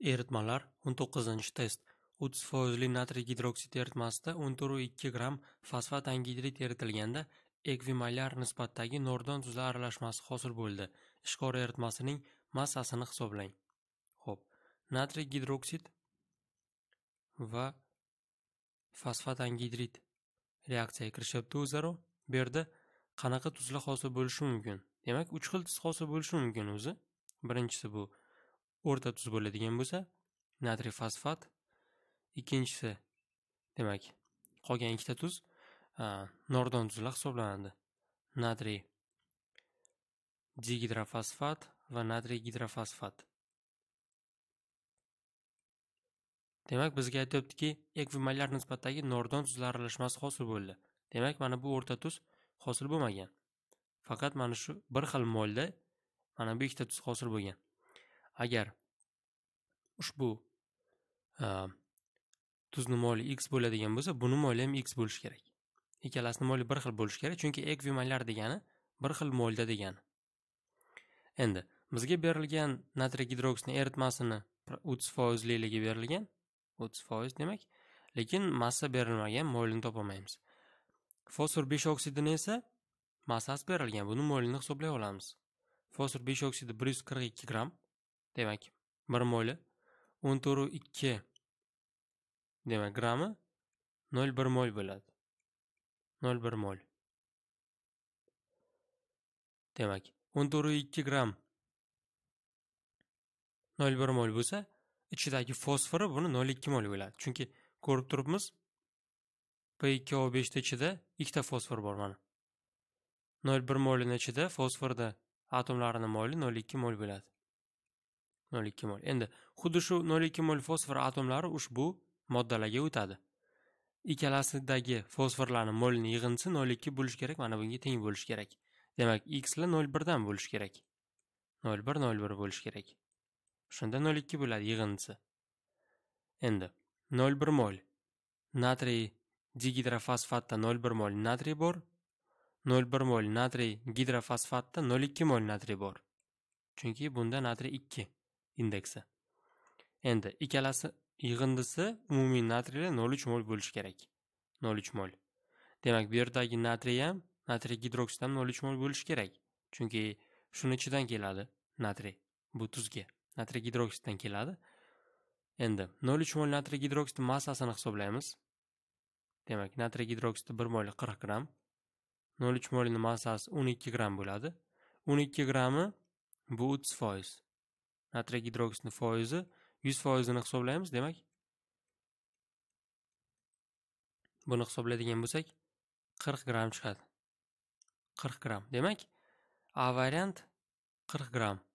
Eritmalar o'n to'qqizinchi test. O'ttiz foizli natriy gidroksid eritmasida o'n to'rt ikki gramm fosfat angidrid eritilganda ekvimolyar nisbatdagi nordon tuzi aralashmasi hosil bo'ldi. Ishqor eritmasining massasini hisoblang. Xo'p, natriy gidroksid va fosfat angidrid reaksiyaga kirishyapti o'zaro. Bu yerda qanaqa tuzlar hosil bo'lishi mumkin? Demak, uch xil tuz hosil bo'lishi mumkin o'zi. Birinchisi bu o'rta tuz bo'ladigan bo'lsa natriy fosfat ikkinchisi demak qolgan ikkita tuz nordon tuzlar hisoblanadi natriy digidrofosfat va natriy gidrofosfat demak bizga aytyaptiki ekvimallar nisbatdagi nordon tuzlar aralashmasi hosil bo'ldi demak mana bu o'rta tuz hosil bo'lmagan faqat mana shu bir xil molda mana bu ikkita tuz hosil bo'lgan agar ushbu tuzni moli x bo'ladigan bo'lsa buni moli ham x bo'lishi kerak ikkalasini moli bir xil bo'lishi kerak chunki ekvimallar degani bir xil molda degani endi bizga berilgan natriy gidroksidni eritmasini o'ttiz foizliligi berilgan o'ttiz foiz demak lekin massa berilmagan molini topolmaymiz fosfor besh oksidini esa massasi berilgan buni molini hisoblay olamiz fosfor besh oksidi bir yuz qirq ikki gramm demak bir moli o'n to'rtu ikki demak grammi nol bir mol bo'ladi nol bir mol demak o'n to'rtu ikki gramm nol bir mol bo'lsa ichidagi fosfori buni nol ikki mol bo'ladi chunki ko'rib turibmiz b ikki o beshni ichida ikkita fosfor bor mana nol bir molini ichida fosforda atomlarini moli nol ikki mol bo'ladi nol ikki mol endi xuddi shu nol ikki mol fosfor atomlari ushbu moddalarga o'tadi ikkalasidagi fosforlarni molni yig'indisi nol ikki bo'lishi kerak mana bunga teng bo'lishi kerak demak xlar nol birdan bo'lishi kerak nol bir nol bir bo'lishi kerak shunda nol ikki bo'ladi yig'indisi endi nol bir mol natriy digidrofosfatda nol bir mol natriy bor nol bir mol natriy gidrofosfatda nol ikki mol natriy bor chunki bunda natriy ikki indeksi endi ikkalasi yig'indisi umumiy natriyda nol uch mol bo'lishi kerak nol uch mol demak bu yerdagi natriy ham natriy gidroksid ham nol uch mol bo'lishi kerak chunki shuni ichidan keladi natriy bu tuzga natriy gidroksiddan keladi endi nol uch mol natriy gidroksid massasini hisoblaymiz demak natriy gidroksidi bir molli qirq gramm nol uch molni massasi o'n ikki gramm bo'ladi o'n ikki grammi bu o'ttiz foiz natriy gidroksidni foizi yuz foizini hisoblaymiz demak buni hisoblaydigan bo'lsak qirq gramm chiqadi qirq gramm demak a variant qirq gramm